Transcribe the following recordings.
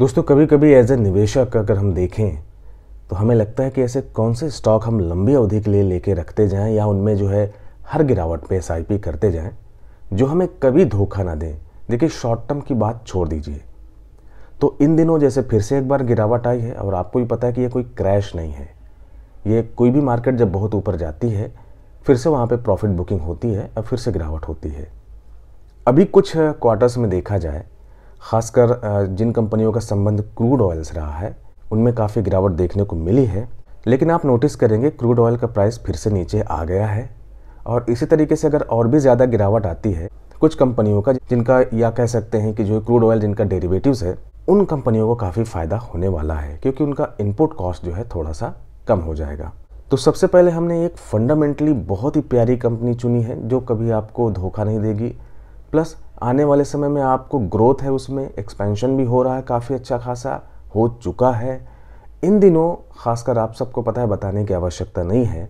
दोस्तों कभी कभी एज ए निवेशक अगर हम देखें तो हमें लगता है कि ऐसे कौन से स्टॉक हम लंबी अवधि के लिए लेके रखते जाएं या उनमें जो है हर गिरावट पे एस करते जाएं जो हमें कभी धोखा ना दें देखिए शॉर्ट टर्म की बात छोड़ दीजिए तो इन दिनों जैसे फिर से एक बार गिरावट आई है और आपको भी पता है कि ये कोई क्रैश नहीं है ये कोई भी मार्केट जब बहुत ऊपर जाती है फिर से वहाँ पर प्रॉफिट बुकिंग होती है और फिर से गिरावट होती है अभी कुछ क्वार्टर्स में देखा जाए खासकर जिन कंपनियों का संबंध क्रूड ऑयल से रहा है उनमें काफ़ी गिरावट देखने को मिली है लेकिन आप नोटिस करेंगे क्रूड ऑयल का प्राइस फिर से नीचे आ गया है और इसी तरीके से अगर और भी ज़्यादा गिरावट आती है कुछ कंपनियों का जिनका या कह सकते हैं कि जो क्रूड ऑयल जिनका डेरिवेटिव्स है उन कंपनियों को काफ़ी फ़ायदा होने वाला है क्योंकि उनका इनपुट कॉस्ट जो है थोड़ा सा कम हो जाएगा तो सबसे पहले हमने एक फंडामेंटली बहुत ही प्यारी कंपनी चुनी है जो कभी आपको धोखा नहीं देगी प्लस आने वाले समय में आपको ग्रोथ है उसमें एक्सपेंशन भी हो रहा है काफ़ी अच्छा खासा हो चुका है इन दिनों खासकर आप सबको पता है बताने की आवश्यकता नहीं है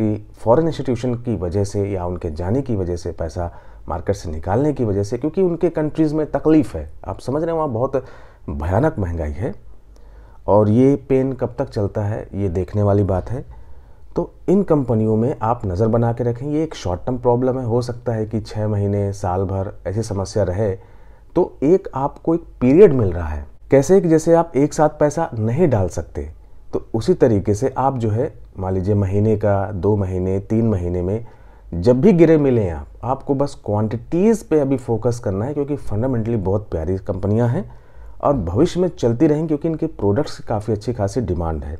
कि फॉरेन इंस्टीट्यूशन की वजह से या उनके जाने की वजह से पैसा मार्केट से निकालने की वजह से क्योंकि उनके कंट्रीज़ में तकलीफ़ है आप समझ रहे हैं वहाँ बहुत भयानक महंगाई है और ये पेन कब तक चलता है ये देखने वाली बात है तो इन कंपनियों में आप नज़र बना के रखें ये एक शॉर्ट टर्म प्रॉब्लम है हो सकता है कि छः महीने साल भर ऐसी समस्या रहे तो एक आपको एक पीरियड मिल रहा है कैसे कि जैसे आप एक साथ पैसा नहीं डाल सकते तो उसी तरीके से आप जो है मान लीजिए महीने का दो महीने तीन महीने में जब भी गिरे मिले आप आपको बस क्वांटिटीज़ पे अभी फोकस करना है क्योंकि फंडामेंटली बहुत प्यारी कंपनियां हैं और भविष्य में चलती रहें क्योंकि इनके प्रोडक्ट्स की काफ़ी अच्छी खासी डिमांड है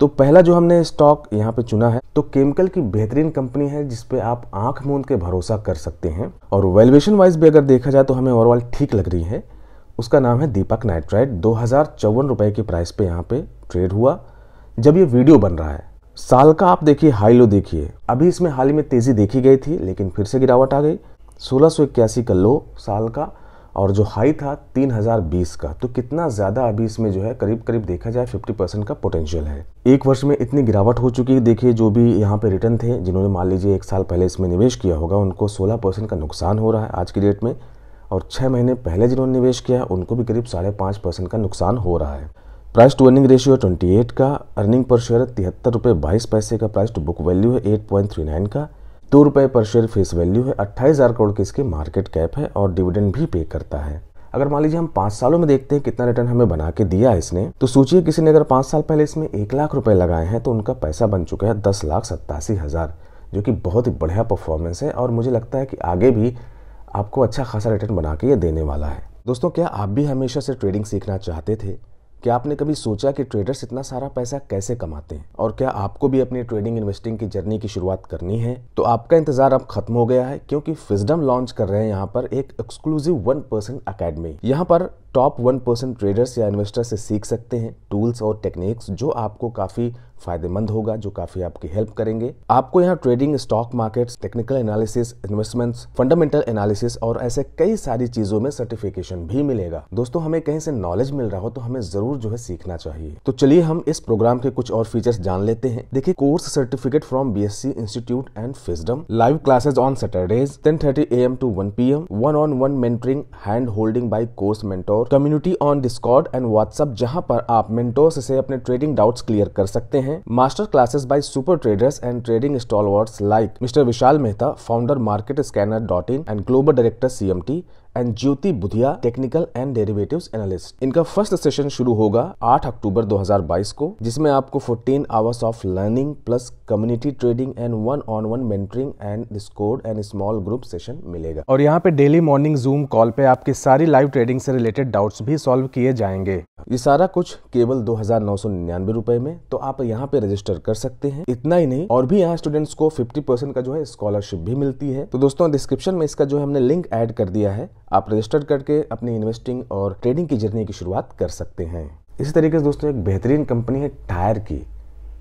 तो पहला जो हमने स्टॉक यहाँ पे चुना है तो केमिकल की बेहतरीन कंपनी है जिसपे आप आंख मूंद के भरोसा कर सकते हैं और वैल्यूएशन वाइज भी अगर देखा जाए तो हमें ओवरऑल ठीक लग रही है उसका नाम है दीपक नाइट्राइड दो हज़ार रुपए के प्राइस पे यहाँ पे ट्रेड हुआ जब ये वीडियो बन रहा है साल का आप देखिए हाई लो देखिए अभी इसमें हाल ही में तेजी देखी गई थी लेकिन फिर से गिरावट आ गई सोलह का लो साल का और जो हाई था 3020 का तो कितना ज़्यादा अभी इसमें जो है करीब करीब देखा जाए 50 परसेंट का पोटेंशियल है एक वर्ष में इतनी गिरावट हो चुकी है देखिए जो भी यहाँ पे रिटर्न थे जिन्होंने मान लीजिए एक साल पहले इसमें निवेश किया होगा उनको 16 परसेंट का नुकसान हो रहा है आज की डेट में और छः महीने पहले जिन्होंने निवेश किया उनको भी करीब साढ़े परसेंट का नुकसान हो रहा है price to earning ratio twenty का अर्निंग पर शेयर तिहत्तर रुपये बाईस पैसे का प्राइस टू बुक वैल्यू है एट का दो रुपये पर शेयर फेस वैल्यू है अट्ठाईस हज़ार करोड़ की इसकी मार्केट कैप है और डिविडेंड भी पे करता है अगर मान लीजिए हम पाँच सालों में देखते हैं कितना रिटर्न हमें बना के दिया है इसने तो सोचिए किसी ने अगर पाँच साल पहले इसमें एक लाख रुपए लगाए हैं तो उनका पैसा बन चुका है दस लाख सत्तासी हज़ार जो कि बहुत ही बढ़िया परफॉर्मेंस है और मुझे लगता है कि आगे भी आपको अच्छा खासा रिटर्न बना के ये देने वाला है दोस्तों क्या आप भी हमेशा से ट्रेडिंग सीखना चाहते थे क्या आपने कभी सोचा कि ट्रेडर्स इतना सारा पैसा कैसे कमाते हैं और क्या आपको भी अपनी ट्रेडिंग इन्वेस्टिंग की जर्नी की शुरुआत करनी है तो आपका इंतजार अब खत्म हो गया है क्योंकि फिजडम लॉन्च कर रहे हैं यहाँ पर एक एक्सक्लूसिव वन परसेंट अकेडमी यहाँ पर टॉप वन परसेंट ट्रेडर्स या इन्वेस्टर से सीख सकते हैं टूल्स और टेक्निक्स जो आपको काफ़ी फायदेमंद होगा जो काफ़ी आपकी हेल्प करेंगे आपको यहाँ trading stock markets technical analysis investments fundamental analysis और ऐसे कई सारी चीज़ों में सर्टिफिकेशन भी मिलेगा दोस्तों हमें कहीं से नॉलेज मिल रहा हो तो हमें ज़रूर जो है सीखना चाहिए तो चलिए हम इस प्रोग्राम के कुछ और फीचर्स जान लेते हैं देखिए course certificate from B S C institute and Fisdom live classes on Saturdays ten thirty A M to one P M one on one mentoring hand holding by course mentor community on Discord and WhatsApp जहां पर आप mentors से अपने trading doubts clear कर सकते हैं master classes by super traders and trading स्टॉल like mister Vishal Mehta founder market scanner dot in and global director CMT and Jyoti Budhia technical and derivative analyst इनका फर्स्ट सेशन शुरू होगा 8 अक्टूबर 2022 को जिसमें आपको 14 hours of learning plus community trading and one on one mentoring and Discord and small group session मिलेगा और यहाँ पे डेली मॉर्निंग जूम कॉल पे आपके सारी लाइव ट्रेडिंग से रिलेटेड डाउट्स भी सॉल्व किए जाएंगे ये सारा कुछ केवल दो हजार नौ सौ निन्यानवे रूपए में तो आप यहाँ पे रजिस्टर कर सकते हैं इतना ही नहीं और भी यहाँ स्टूडेंट्स को फिफ्टी परसेंट का जो है स्कॉलरशिप भी मिलती है तो दोस्तों डिस्क्रिप्शन में इसका जो है हमने लिंक ऐड कर दिया है आप रजिस्टर करके अपनी इन्वेस्टिंग और ट्रेडिंग की जर्नी की शुरुआत कर सकते हैं इसी तरीके से दोस्तों एक बेहतरीन कंपनी है टायर की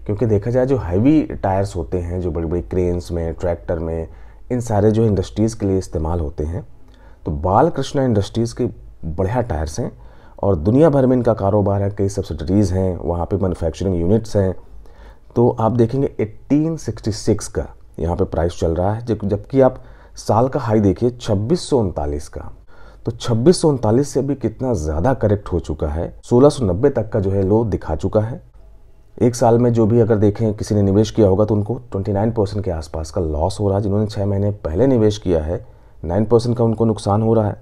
क्योंकि देखा जाए जो हैवी टायर्स होते हैं जो बड़ी बड़ी क्रेन्स में ट्रैक्टर में इन सारे जो इंडस्ट्रीज़ के लिए इस्तेमाल होते हैं तो बाल कृष्णा इंडस्ट्रीज़ के बढ़िया टायर्स हैं और दुनिया भर में इनका कारोबार है कई सब्सिडरीज़ हैं वहाँ पे मैन्युफैक्चरिंग यूनिट्स हैं तो आप देखेंगे 1866 का यहाँ पे प्राइस चल रहा है जबकि आप साल का हाई देखिए छब्बीस का तो छब्बीस से अभी कितना ज़्यादा करेक्ट हो चुका है सोलह तक का जो है लो दिखा चुका है एक साल में जो भी अगर देखें किसी ने निवेश किया होगा तो उनको 29 परसेंट के आसपास का लॉस हो रहा है जिन्होंने छः महीने पहले निवेश किया है 9 परसेंट का उनको नुकसान हो रहा है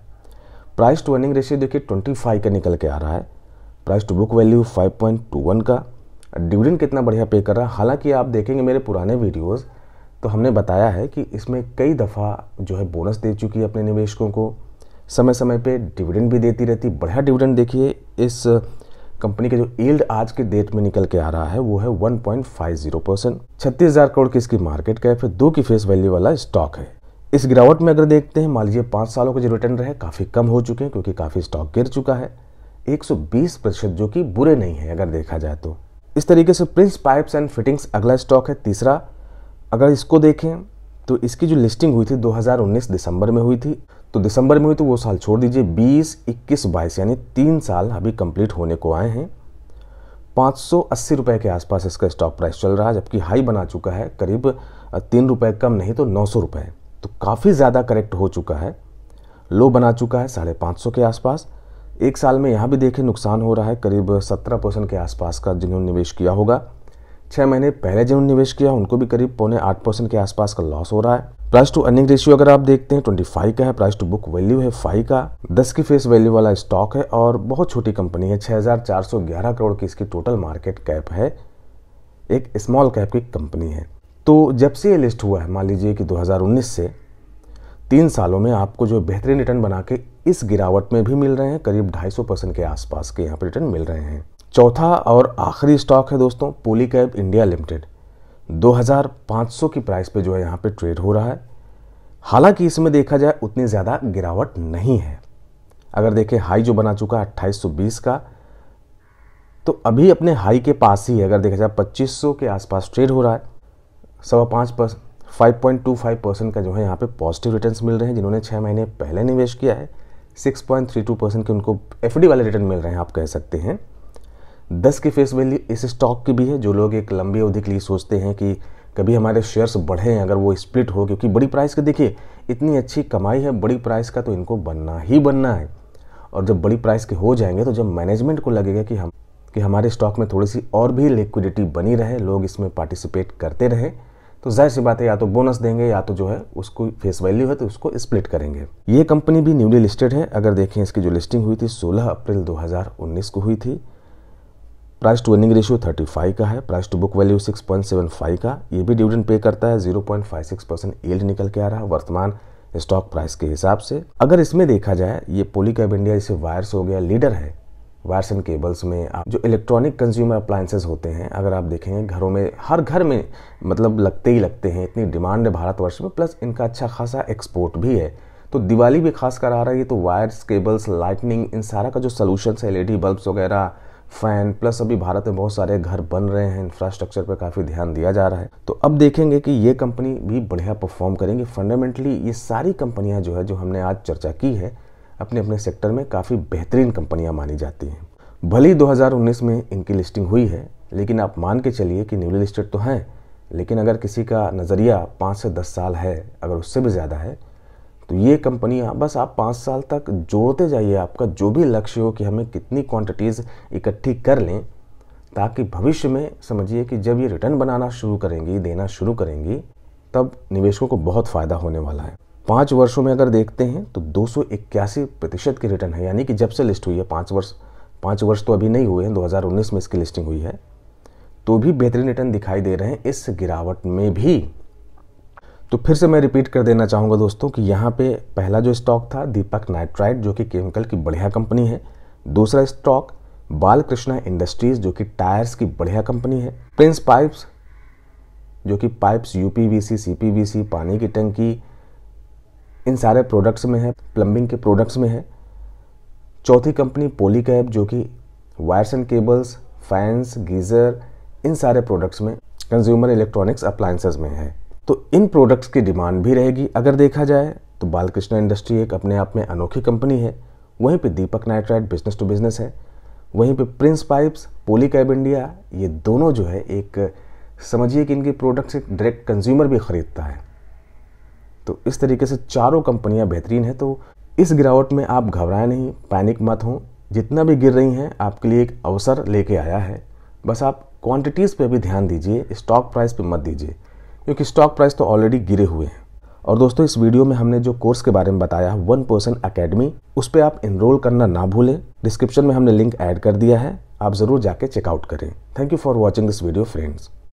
प्राइस टू अर्निंग रेशियो देखिए 25 का निकल के आ रहा है प्राइस टू बुक वैल्यू 5.21 का डिविडेंड कितना बढ़िया पे कर रहा है हालांकि आप देखेंगे मेरे पुराने वीडियोज़ तो हमने बताया है कि इसमें कई दफ़ा जो है बोनस दे चुकी है अपने निवेशकों को समय समय पे डिविडेंड भी देती रहती बढ़िया डिविडेंड देखिए इस कंपनी के जो ईल्ड आज के डेट में निकल के आ रहा है वो है 1.50 परसेंट छत्तीस हज़ार करोड़ की इसकी मार्केट कैप है दो की फेस वैल्यू वाला स्टॉक है इस गिरावट में अगर देखते हैं मान लीजिए पाँच सालों के जो रिटर्न रहे काफ़ी कम हो चुके हैं क्योंकि काफ़ी स्टॉक गिर चुका है 120 प्रतिशत जो कि बुरे नहीं है अगर देखा जाए तो इस तरीके से प्रिंस पाइप्स एंड फिटिंग्स अगला स्टॉक है तीसरा अगर इसको देखें तो इसकी जो लिस्टिंग हुई थी 2019 दिसंबर में हुई थी तो दिसंबर में हुई तो वो साल छोड़ दीजिए 20, 21, 22 यानी तीन साल अभी कंप्लीट होने को आए हैं पाँच रुपए के आसपास इसका स्टॉक प्राइस चल रहा है जबकि हाई बना चुका है करीब तीन रुपये कम नहीं तो नौ सौ रुपये तो काफ़ी ज़्यादा करेक्ट हो चुका है लो बना चुका है साढ़े पाँच सौ के आसपास एक साल में यहाँ भी देखें नुकसान हो रहा है करीब सत्रह परसेंट के आसपास का जिन्होंने निवेश किया होगा छह महीने पहले जिन्होंने निवेश किया उनको भी करीब पौने आठ परसेंट के आसपास का लॉस हो रहा है प्राइस टू अर्निंग रेशियो अगर आप देखते हैं ट्वेंटी फाइव का है प्राइस टू बुक वैल्यू है फाइव का दस की फेस वैल्यू वाला स्टॉक है और बहुत छोटी कंपनी है ग्यारह करोड़ की इसकी टोटल मार्केट कैप है एक स्मॉल कैप की कंपनी है तो जब से ये लिस्ट हुआ है मान लीजिए कि 2019 से तीन सालों में आपको जो बेहतरीन रिटर्न बना के इस गिरावट में भी मिल रहे हैं करीब ढाई परसेंट के आसपास के यहाँ पर रिटर्न मिल रहे हैं चौथा और आखिरी स्टॉक है दोस्तों पोली कैब इंडिया लिमिटेड 2500 की प्राइस पे जो है यहाँ पे ट्रेड हो रहा है हालांकि इसमें देखा जाए उतनी ज़्यादा गिरावट नहीं है अगर देखें हाई जो बना चुका है अट्ठाईस का तो अभी अपने हाई के पास ही अगर देखा जाए 2500 के आसपास ट्रेड हो रहा है सवा पाँच percent five point two five percent का जो है यहाँ पे पॉजिटिव रिटर्न्स मिल रहे हैं जिन्होंने छः महीने पहले निवेश किया है six point three two percent के उनको एफ वाले रिटर्न मिल रहे हैं आप कह सकते हैं दस की फेस वैल्यू इस स्टॉक की भी है जो लोग एक लंबी अवधि के लिए सोचते हैं कि कभी हमारे शेयर्स बढ़े हैं अगर वो स्प्लिट हो क्योंकि बड़ी प्राइस के देखिए इतनी अच्छी कमाई है बड़ी प्राइस का तो इनको बनना ही बनना है और जब बड़ी प्राइस के हो जाएंगे तो जब मैनेजमेंट को लगेगा कि हम कि हमारे स्टॉक में थोड़ी सी और भी लिक्विडिटी बनी रहे लोग इसमें पार्टिसिपेट करते रहे तो जाहिर सी बात है या तो बोनस देंगे या तो जो है उसको फेस वैल्यू है तो उसको स्प्लिट करेंगे ये कंपनी भी न्यूली लिस्टेड है अगर देखें इसकी जो लिस्टिंग हुई थी 16 अप्रैल 2019 को हुई थी प्राइस टू अर्निंग रेशियो 35 का है प्राइस टू बुक वैल्यू 6.75 का ये भी डिविडेंड पे करता है 0.56 परसेंट एल्ड निकल के आ रहा है वर्तमान स्टॉक प्राइस के हिसाब से अगर इसमें देखा जाए ये पोलिकैब इंडिया जैसे वायर्स हो गया लीडर है वायर्स एंड केबल्स में आप जो इलेक्ट्रॉनिक कंज्यूमर अप्लायंसेज होते हैं अगर आप देखेंगे घरों में हर घर में मतलब लगते ही लगते हैं इतनी डिमांड है भारतवर्ष में प्लस इनका अच्छा खासा एक्सपोर्ट भी है तो दिवाली भी खास कर आ रही है तो वायर्स केबल्स लाइटनिंग इन सारा का जो सोल्यूशन है एल बल्ब्स वगैरह फ़ैन प्लस अभी भारत में बहुत सारे घर बन रहे हैं इंफ्रास्ट्रक्चर पर काफ़ी ध्यान दिया जा रहा है तो अब देखेंगे कि ये कंपनी भी बढ़िया परफॉर्म करेंगी फंडामेंटली ये सारी कंपनियाँ जो है जो हमने आज चर्चा की है अपने अपने सेक्टर में काफ़ी बेहतरीन कंपनियाँ मानी जाती हैं भली 2019 में इनकी लिस्टिंग हुई है लेकिन आप मान के चलिए कि न्यूली लिस्टेड तो हैं लेकिन अगर किसी का नज़रिया पाँच से दस साल है अगर उससे भी ज़्यादा है तो ये कंपनी हाँ, बस आप पाँच साल तक जोड़ते जाइए आपका जो भी लक्ष्य हो कि हमें कितनी क्वांटिटीज़ इकट्ठी कर लें ताकि भविष्य में समझिए कि जब ये रिटर्न बनाना शुरू करेंगी देना शुरू करेंगी तब निवेशकों को बहुत फ़ायदा होने वाला है पाँच वर्षों में अगर देखते हैं तो दो प्रतिशत की रिटर्न है यानी कि जब से लिस्ट हुई है पाँच वर्ष पाँच वर्ष तो अभी नहीं हुए हैं 2019 में इसकी लिस्टिंग हुई है तो भी बेहतरीन रिटर्न दिखाई दे रहे हैं इस गिरावट में भी तो फिर से मैं रिपीट कर देना चाहूँगा दोस्तों कि यहाँ पे पहला जो स्टॉक था दीपक नाइट्राइट जो कि केमिकल की बढ़िया कंपनी है दूसरा स्टॉक बालकृष्णा इंडस्ट्रीज जो कि टायर्स की बढ़िया कंपनी है प्रिंस पाइप्स जो कि पाइप्स यूपीवीसी सीपीवीसी पानी की टंकी इन सारे प्रोडक्ट्स में है प्लम्बिंग के प्रोडक्ट्स में है चौथी कंपनी पोलीकैब जो कि wires and cables fans geyser इन सारे प्रोडक्ट्स में कंज्यूमर इलेक्ट्रॉनिक्स अप्लायंसेज में है तो इन प्रोडक्ट्स की डिमांड भी रहेगी अगर देखा जाए तो बालकृष्णा इंडस्ट्री एक अपने आप में अनोखी कंपनी है वहीं पे Deepak Nitrite business to business है वहीं पे Prince Pipes Polycab India ये दोनों जो है एक समझिए कि इनके प्रोडक्ट्स एक डायरेक्ट कंज्यूमर भी खरीदता है तो इस तरीके से चारों कंपनियां बेहतरीन हैं तो इस गिरावट में आप घबराएं नहीं पैनिक मत हों जितना भी गिर रही हैं आपके लिए एक अवसर लेके आया है बस आप क्वांटिटीज़ पे भी ध्यान दीजिए स्टॉक प्राइस पे मत दीजिए क्योंकि स्टॉक प्राइस तो ऑलरेडी गिरे हुए हैं और दोस्तों इस वीडियो में हमने जो कोर्स के बारे में बताया वन पर्सन अकेडमी उस पर आप इनरोल करना ना भूलें डिस्क्रिप्शन में हमने लिंक ऐड कर दिया है आप ज़रूर जाके चेकआउट करें thank you for watching this video friends